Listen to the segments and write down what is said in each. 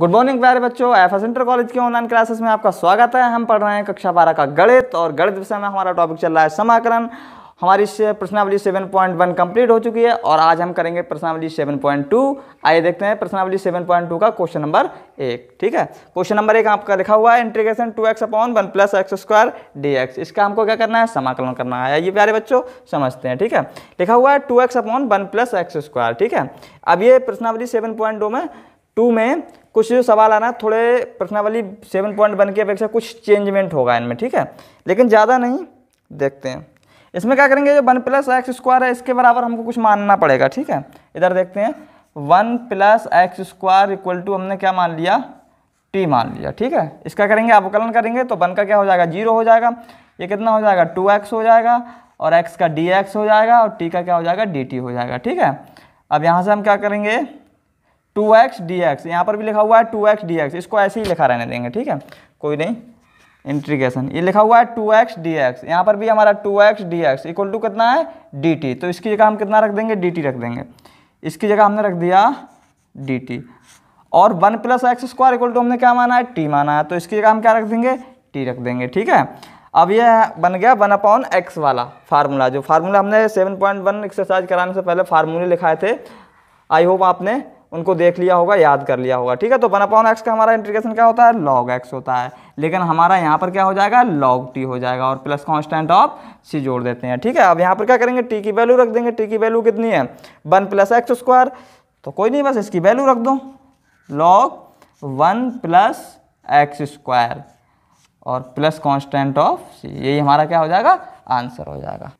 good morning प्यारे बच्चों F centre college के ऑनलाइन क्लासेस में आपका स्वागत है हम पढ़ रहे हैं कक्षा बारह का गणित और गणित विषय में हमारा टॉपिक चल रहा है समाकलन हमारी से प्रश्नावली सेवन पॉइंट वन कंप्लीट हो चुकी है और आज हम करेंगे प्रश्नावली सेवन पॉइंट टू आइए देखते हैं प्रश्नावली सेवन पॉइंट टू का क्वेश्चन नंबर एक ठीक है क्वेश्चन नंबर एक आपका लिखा हुआ है integration two x upon one plus x square d x इसका हमको क्या करना है समाकलन करना है ये प्यारे बच्चों समझते हैं ठीक है लिखा हुआ है two x upon one plus x square ठीक है अब ये प्रश्नावली सेवन पॉइंट टू में टू में कुछ जो सवाल आना थोड़े प्रश्नावली सेवन पॉइंट वन की अपेक्षा कुछ चेंजमेंट होगा इनमें ठीक है लेकिन ज़्यादा नहीं देखते हैं इसमें क्या करेंगे जो वन प्लस एक्स स्क्वायर है इसके बराबर हमको कुछ मानना पड़ेगा ठीक है इधर देखते हैं one plus x square equal to हमने क्या मान लिया टी मान लिया ठीक है इसका करेंगे अवकलन करेंगे तो वन का क्या हो जाएगा जीरो हो जाएगा ये कितना हो जाएगा टू एक्स हो जाएगा और एक्स का डी एक्स हो जाएगा और टी का क्या हो जाएगा डी टी हो जाएगा ठीक है अब यहाँ से हम क्या करेंगे टू एक्स डी एक्स यहाँ पर भी लिखा हुआ है टू एक्स डी एक्स इसको ऐसे ही लिखा रहने देंगे ठीक है कोई नहीं इंट्रीगेशन ये लिखा हुआ है टू एक्स डी एक्स यहाँ पर भी हमारा two x d x equal to कितना है डी टी तो इसकी जगह हम कितना रख देंगे डी टी रख देंगे इसकी जगह हमने रख दिया डी टी और one plus x square equal to हमने क्या माना है टी माना है तो इसकी जगह हम क्या रख देंगे टी रख देंगे ठीक है अब यह बन गया वन अपॉन एक्स वाला फार्मूला जो फार्मूला हमने सेवन पॉइंट वन एक्सरसाइज कराने से पहले फार्मूले लिखाए थे आई होप आपने उनको देख लिया होगा याद कर लिया होगा ठीक है तो वन अपॉन एक्स का हमारा इंटीग्रेशन क्या होता है लॉग एक्स होता है लेकिन हमारा यहाँ पर क्या हो जाएगा लॉग टी हो जाएगा और प्लस कॉन्स्टेंट ऑफ सी जोड़ देते हैं ठीक है अब यहाँ पर क्या करेंगे टी की वैल्यू रख देंगे टी की वैल्यू कितनी है वन प्लस एक्स स्क्वायर तो कोई नहीं बस इसकी वैल्यू रख दो log one plus x square और प्लस कॉन्स्टेंट ऑफ सी यही हमारा क्या हो जाएगा आंसर हो जाएगा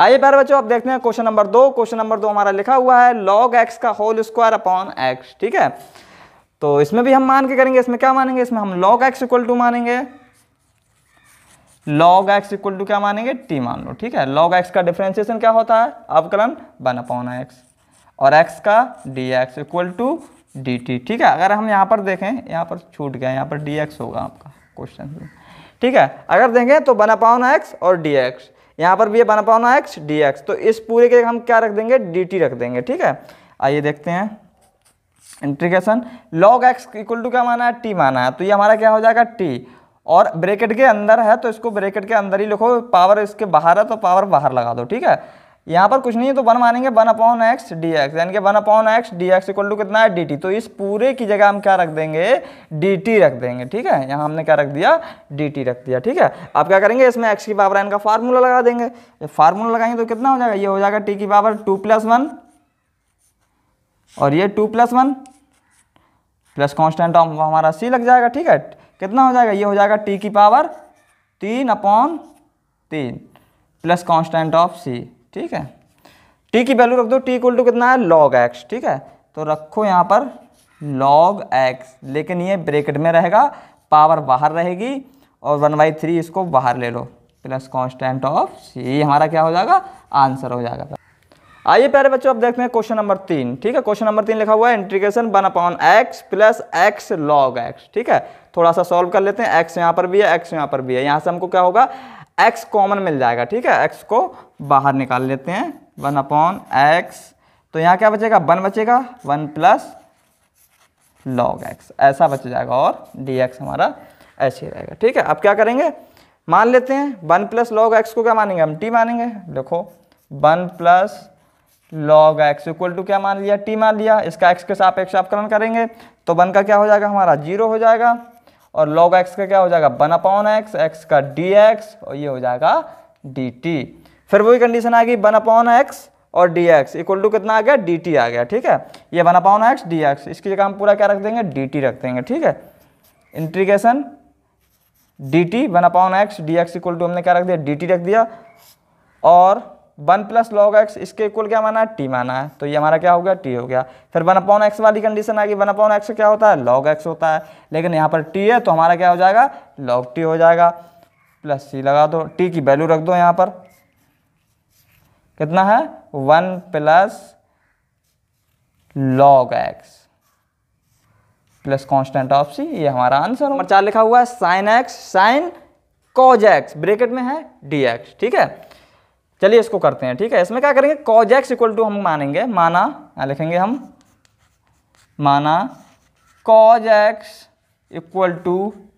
आइए प्यारे बच्चों आप देखते हैं क्वेश्चन नंबर दो क्वेश्चन नंबर दो हमारा लिखा हुआ है लॉग एक्स का होल स्क्वायर अपॉन एक्स ठीक है तो इसमें भी हम मान के करेंगे इसमें क्या मानेंगे इसमें हम लॉग एक्स इक्वल टू मानेंगे लॉग एक्स इक्वल टू क्या मानेंगे टी मान लो ठीक है लॉग एक्स का डिफ्रेंसिएशन क्या होता है अवकलन वन अपॉन एक्स और एक्स का d x equal to d t ठीक है अगर हम यहाँ पर देखें यहाँ पर छूट गया यहाँ पर डी एक्स होगा आपका क्वेश्चन ठीक है अगर देखें तो वन अपॉन एक्स और डी एक्स यहाँ पर भी ये बना पाना एक्स डी एक्स तो इस पूरे के हम क्या रख देंगे डी टी रख देंगे ठीक है आइए देखते हैं integration log x equal to क्या माना है टी माना है तो ये हमारा क्या हो जाएगा टी और ब्रेकेट के अंदर है तो इसको ब्रेकेट के अंदर ही लिखो पावर इसके बाहर है तो पावर बाहर लगा दो ठीक है यहाँ पर कुछ नहीं है तो वन मानेंगे one upon x d x यानी कि one upon x d x equal to कितना है डी टी तो इस पूरे की जगह हम क्या रख देंगे डी टी रख देंगे ठीक है यहाँ हमने क्या रख दिया डी टी रख दिया ठीक है अब क्या करेंगे इसमें एक्स की पावर एन का फार्मूला लगा देंगे फार्मूला लगाएंगे तो कितना हो जाएगा ये हो जाएगा टी की पावर टू प्लस वन और ये two plus one plus constant हमारा सी लग जाएगा ठीक है कितना हो जाएगा ये हो जाएगा टी की पावर तीन अपॉन तीन प्लस कॉन्स्टेंट ऑफ सी ठीक है टी की वैल्यू रख दो टी इक्वल टू कितना है लॉग एक्स ठीक है तो रखो यहाँ पर लॉग एक्स लेकिन ये ब्रेकेट में रहेगा पावर बाहर रहेगी और वन बाई थ्री इसको बाहर ले लो प्लस कांस्टेंट ऑफ सी हमारा क्या हो जाएगा आंसर हो जाएगा आइए प्यारे बच्चों अब देखते हैं क्वेश्चन नंबर तीन ठीक है क्वेश्चन नंबर तीन लिखा हुआ है integration one upon x plus x log x ठीक है थोड़ा सा सॉल्व कर लेते हैं एक्स यहाँ पर भी है एक्स यहाँ पर भी है यहाँ से हमको क्या होगा एक्स कॉमन मिल जाएगा ठीक है एक्स को बाहर निकाल लेते हैं वन अपॉन एक्स तो यहाँ क्या बचेगा वन बचेगा वन प्लस लॉग एक्स ऐसा बच जाएगा और डी एक्स हमारा ऐसे ही रहेगा ठीक है अब क्या करेंगे मान लेते हैं वन प्लस लॉग एक्स को क्या मानेंगे हम टी मानेंगे देखो one plus log x equal to क्या मान लिया टी मान लिया इसका एक्स के एक्स अपकरण करेंगे तो वन का क्या हो जाएगा हमारा जीरो हो जाएगा और लॉग एक्स का क्या हो जाएगा वन अपॉन एक्स एक्स का डी एक्स और ये हो जाएगा डी टी फिर वही कंडीशन आ गई वन अपॉन एक्स और डी एक्स इक्वल टू कितना आ गया डी टी आ गया ठीक है ये one upon x d x इसकी जगह हम पूरा क्या रख देंगे डी टी रख देंगे ठीक है integration d t one upon x d x equal to हमने क्या रख दिया डी टी रख दिया और वन प्लस लॉग एक्स इसके इक्वल क्या माना है टी माना है तो ये हमारा क्या हो गया टी हो गया फिर वन अपॉन एक्स वाली कंडीशन आ गई वन अपॉन एक्स क्या होता है लॉग एक्स होता है लेकिन यहाँ पर टी है तो हमारा क्या हो जाएगा लॉग टी हो जाएगा प्लस सी लगा दो टी की वैल्यू रख दो यहाँ पर कितना है one plus log x plus constant of c ये हमारा आंसर नंबर चार लिखा हुआ है sine x sine cos x bracket में है डी एक्स ठीक है चलिए इसको करते हैं ठीक है इसमें क्या करेंगे कॉज एक्स इक्वल टू हम मानेंगे माना लिखेंगे हम माना cos x equal to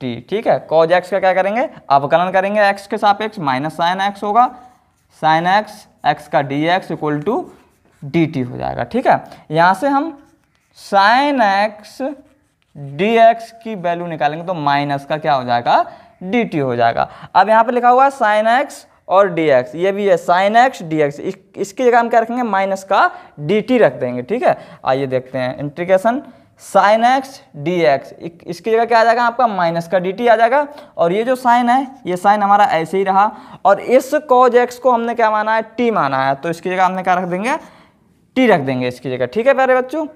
t ठीक है कॉज एक्स का क्या करेंगे अवकलन करेंगे एक्स के सापेक्ष माइनस साइन एक्स होगा साइन एक्स एक्स का d x equal to d t हो जाएगा ठीक है यहाँ से हम साइन एक्स डी एक्स की वैल्यू निकालेंगे तो माइनस का क्या हो जाएगा डी टी हो जाएगा अब यहाँ पे लिखा हुआ है साइन एक्स और डी एक्स ये भी है साइन एक्स डी एक्स इस, इसकी जगह हम क्या रखेंगे माइनस का डी टी रख देंगे ठीक है आइए देखते हैं integration sine x d x इसकी जगह क्या आ जाएगा आपका माइनस का डी टी आ जाएगा और ये जो साइन है ये साइन हमारा ऐसे ही रहा और इस कोज एक्स को हमने क्या माना है टी माना है तो इसकी जगह हमने क्या रख देंगे टी रख देंगे इसकी जगह ठीक है प्यारे बच्चों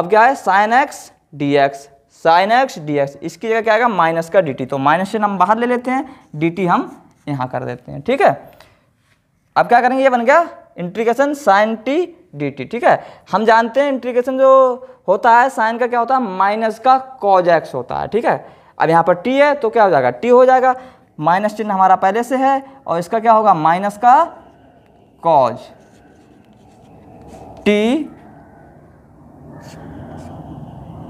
अब क्या है sine x d x sine x d x इसकी जगह क्या आएगा माइनस का डी टी तो माइनस से हम बाहर ले लेते हैं डी टी हम यहाँ कर देते हैं ठीक है अब क्या करेंगे ये बन गया integration sine t d t ठीक है हम जानते हैं इंट्रीगेशन जो होता है साइन का क्या होता है माइनस का कॉज एक्स होता है ठीक है अब यहाँ पर टी है तो क्या हो जाएगा टी हो जाएगा माइनस चिन्ह हमारा पहले से है और इसका क्या होगा माइनस का कॉज टी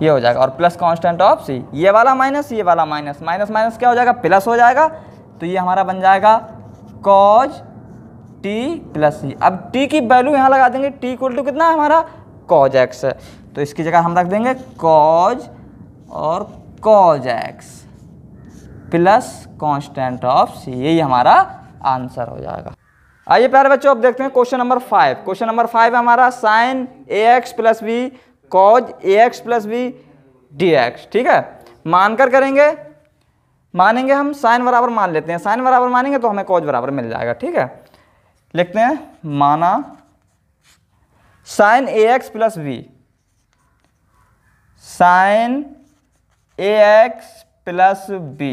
ये हो जाएगा और प्लस कांस्टेंट ऑफ सी ये वाला माइनस ये वाला माइनस माइनस माइनस क्या हो जाएगा प्लस हो जाएगा तो ये हमारा बन जाएगा कॉज टी प्लस सी अब टी की वैल्यू यहाँ लगा देंगे टी इक्वल टू कितना है हमारा कॉज एक्स तो इसकी जगह हम रख देंगे कॉज और cos x plus constant of c यही हमारा आंसर हो जाएगा आइए प्यारे बच्चों अब देखते हैं question number five question number five है हमारा sine a x plus b cos a x plus b d x ठीक है मानकर करेंगे मानेंगे हम साइन बराबर मान लेते हैं साइन बराबर मानेंगे तो हमें कॉज बराबर मिल जाएगा ठीक है लिखते हैं माना sine a x plus b sine a x plus b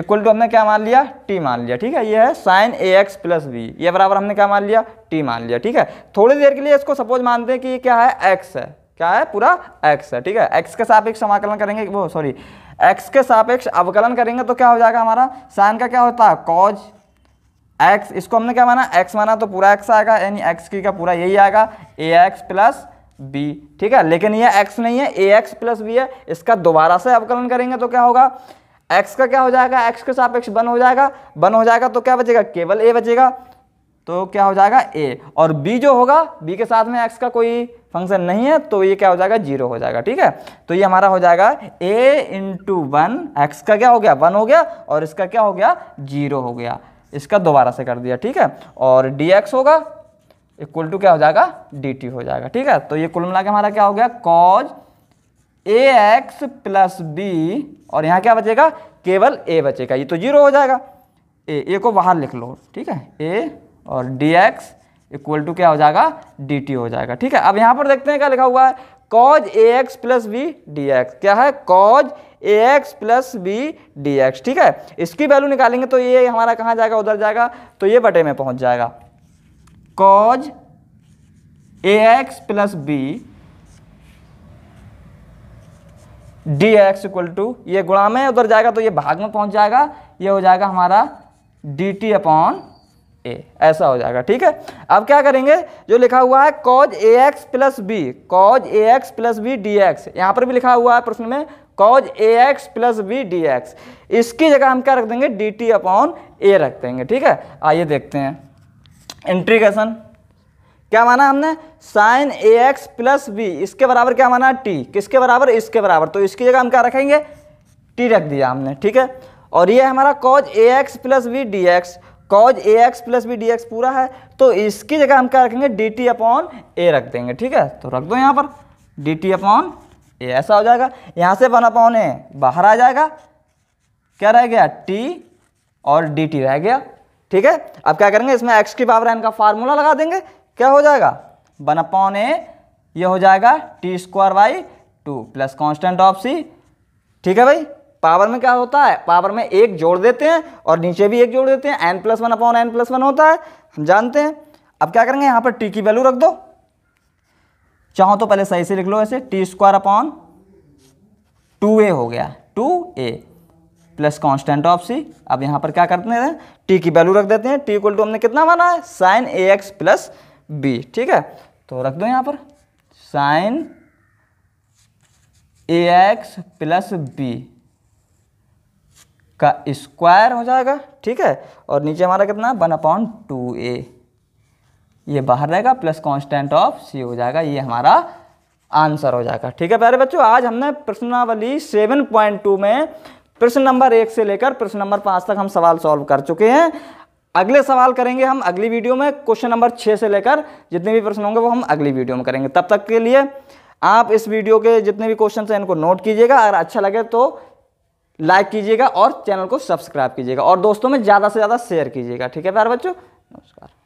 equal to हमने क्या मान लिया टी मान लिया ठीक है ये है sine a x plus b ये बराबर हमने क्या मान लिया टी मान लिया ठीक है थोड़ी देर के लिए इसको सपोज मानते हैं कि ये क्या है एक्स है क्या है पूरा एक्स है ठीक है एक्स के साथ एक समाकलन करेंगे वो सॉरी एक्स के सापेक्ष अवकलन करेंगे तो क्या हो जाएगा हमारा साइन का क्या होता है कॉज एक्स इसको हमने क्या माना एक्स माना तो पूरा एक्स आएगा यानी एक्स की का पूरा यही आएगा ए एक्स प्लस बी ठीक है लेकिन ये एक्स नहीं है ए एक्स प्लस बी है इसका दोबारा से अवकलन करेंगे तो क्या होगा एक्स का क्या हो जाएगा एक्स के सापेक्ष बन हो जाएगा बन हो जाएगा तो क्या बचेगा केवल ए बचेगा तो क्या हो जाएगा ए और बी जो होगा बी के साथ में एक्स का कोई फंक्शन नहीं है तो ये क्या हो जाएगा जीरो हो जाएगा ठीक है तो ये हमारा हो जाएगा ए इंटू वन एक्स का क्या हो गया वन हो गया और इसका क्या हो गया जीरो हो गया इसका दोबारा से कर दिया ठीक है और डी एक्स होगा इक्वल टू क्या हो जाएगा डी टी हो जाएगा ठीक है तो ये कुल मिला के हमारा क्या हो गया cos a x plus b और यहाँ क्या बचेगा केवल ए बचेगा ये तो जीरो हो जाएगा ए ए को बाहर लिख लो ठीक है ए और डी एक्स इक्वल टू क्या हो जाएगा डी टी हो जाएगा ठीक है अब यहाँ पर देखते हैं क्या लिखा हुआ है cos a x plus b d x क्या है cos a x plus b d x ठीक है इसकी वैल्यू निकालेंगे तो ये हमारा कहाँ जाएगा उधर जाएगा तो ये बटे में पहुँच जाएगा cos a x plus b d x equal to ये गुणा में उधर जाएगा तो ये भाग में पहुंच जाएगा ये हो जाएगा हमारा डी टी अपॉन ए ऐसा हो जाएगा ठीक है अब क्या करेंगे जो लिखा हुआ है cos a x plus b cos a x plus b d x यहाँ पर भी लिखा हुआ है प्रश्न में cos a x plus b d x इसकी जगह हम क्या रख देंगे डी टी अपॉन ए रख देंगे ठीक है आइए देखते हैं इंट्रीगेशन क्या माना हमने sine a x plus b इसके बराबर क्या माना टी किसके बराबर इसके बराबर तो इसकी जगह हम क्या रखेंगे टी रख दिया हमने ठीक है और ये हमारा cos a x plus b d x cos a x plus b d x पूरा है तो इसकी जगह हम क्या रखेंगे डी टी अपॉन ए रख देंगे ठीक है तो रख दो यहाँ पर डी टी अपॉन ए ऐसा हो जाएगा यहाँ से वन अपॉन ए बाहर आ जाएगा क्या रह गया टी और डी टी रह गया ठीक है अब क्या करेंगे इसमें एक्स की पावर एन का फार्मूला लगा देंगे क्या हो जाएगा वन अपॉन ए ये हो जाएगा t square by two plus constant of c ठीक है भाई पावर में क्या होता है पावर में एक जोड़ देते हैं और नीचे भी एक जोड़ देते हैं n plus one upon n plus one होता है हम जानते हैं अब क्या करेंगे यहाँ पर टी की वैल्यू रख दो चाहो तो पहले सही से लिख लो ऐसे t square upon two a हो गया two a plus constant of c अब यहाँ पर क्या करते हैं टी की वैल्यू रख देते हैं टी इक्वल टू हमने कितना माना है sine a x plus b ठीक है तो रख दो यहाँ पर sine a x plus b का स्क्वायर हो जाएगा ठीक है और नीचे हमारा कितना वन अपॉन टू ए ये बाहर रहेगा प्लस कांस्टेंट ऑफ सी हो जाएगा ये हमारा आंसर हो जाएगा ठीक है प्यारे बच्चों आज हमने प्रश्नावली सेवन पॉइंट टू में प्रश्न नंबर एक से लेकर प्रश्न नंबर पाँच तक हम सवाल सॉल्व कर चुके हैं अगले सवाल करेंगे हम अगली वीडियो में क्वेश्चन नंबर छः से लेकर जितने भी प्रश्न होंगे वो हम अगली वीडियो में करेंगे तब तक के लिए आप इस वीडियो के जितने भी क्वेश्चन हैं इनको नोट कीजिएगा अगर अच्छा लगे तो लाइक कीजिएगा और चैनल को सब्सक्राइब कीजिएगा और दोस्तों में ज़्यादा से ज़्यादा शेयर कीजिएगा ठीक है प्यार बच्चों नमस्कार